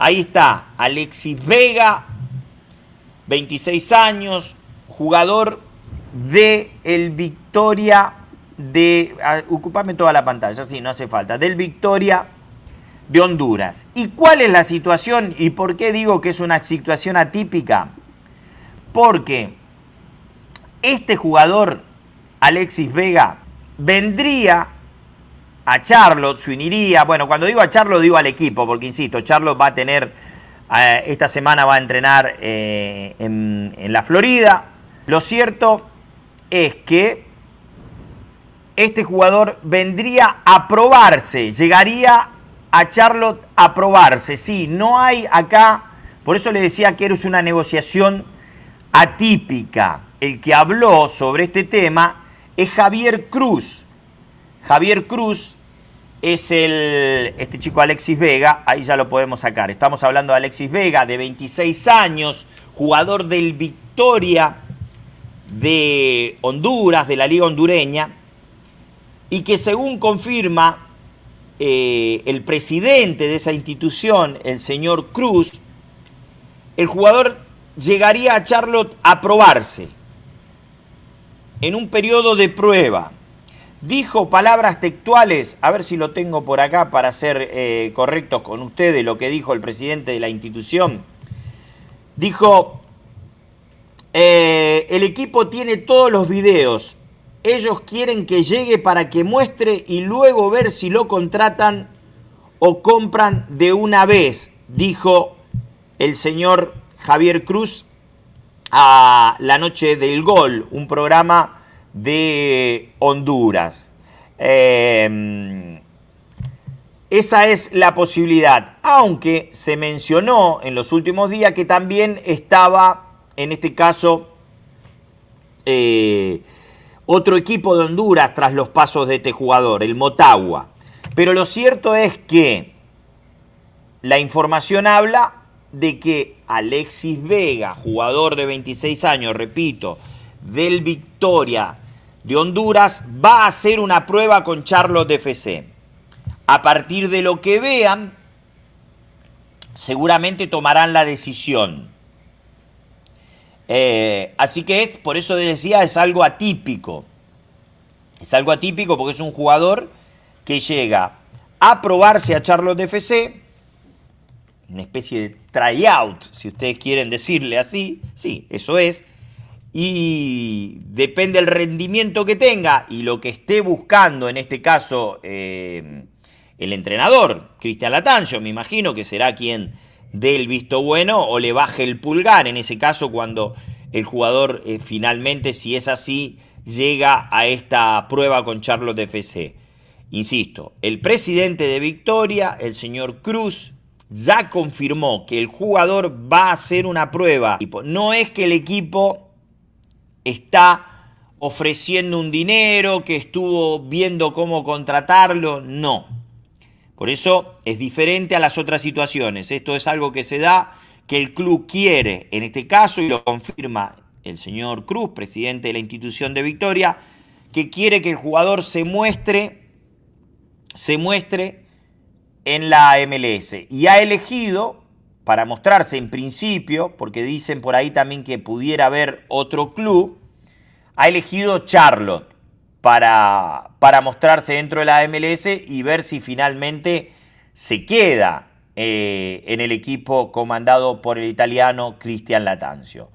Ahí está, Alexis Vega, 26 años, jugador de el Victoria de... Ah, Ocupame toda la pantalla, sí, no hace falta. Del Victoria de Honduras. ¿Y cuál es la situación y por qué digo que es una situación atípica? Porque este jugador, Alexis Vega, vendría a Charlotte, se uniría, bueno, cuando digo a Charlotte digo al equipo, porque insisto, Charlotte va a tener, eh, esta semana va a entrenar eh, en, la Florida. Lo cierto es que este jugador vendría a probarse, llegaría a Charlotte a probarse. Sí, no hay acá, por eso le decía que eres una negociación atípica. El que habló sobre este tema es Javier Cruz. Javier Cruz es el, este chico Alexis Vega, ahí ya lo podemos sacar. Estamos hablando de Alexis Vega, de 26 años, jugador del Victoria de Honduras, de la Liga Hondureña, y que según confirma eh, el presidente de esa institución, el señor Cruz, el jugador llegaría a Charlotte a probarse en un periodo de prueba Dijo palabras textuales, a ver si lo tengo por acá para ser eh, correctos con ustedes, lo que dijo el presidente de la institución. Dijo, eh, el equipo tiene todos los videos, ellos quieren que llegue para que muestre y luego ver si lo contratan o compran de una vez, dijo el señor Javier Cruz a la noche del gol, un programa de Honduras. Em, esa es la posibilidad, aunque se mencionó en los últimos días que también estaba, en este caso, eh, otro equipo de Honduras tras los pasos de este jugador, el Motagua. Pero lo cierto es que la información habla de que Alexis Vega, jugador de 26 años, repito, del Victoria, de Honduras va a hacer una prueba con Charlotte FC. A partir de lo que vean, seguramente tomarán la decisión. Eh, así que es, por eso decía, es algo atípico. Es algo atípico porque es un jugador que llega a probarse a Charlotte FC, una especie de tryout, si ustedes quieren decirle así, sí, eso es, y depende el rendimiento que tenga y lo que esté buscando, en este caso, eh, el entrenador, Cristian Latancio, me imagino que será quien dé el visto bueno o le baje el pulgar, en ese caso cuando el jugador eh, finalmente, si es así, llega a esta prueba con Charlotte FC. Insisto, el presidente de Victoria, el señor Cruz, ya confirmó que el jugador va a hacer una prueba. No es que el equipo está ofreciendo un dinero, que estuvo viendo cómo contratarlo, no. Por eso es diferente a las otras situaciones. Esto es algo que se da, que el club quiere, en este caso, y lo confirma el señor Cruz, presidente de la institución de Victoria, que quiere que el jugador se muestre, se muestre en la MLS. Y ha elegido para mostrarse en principio, porque dicen por ahí también que pudiera haber otro club, ha elegido Charlotte para, mostrarse dentro de la MLS y ver si finalmente se queda eh, en el equipo comandado por el italiano Cristian Latanzio.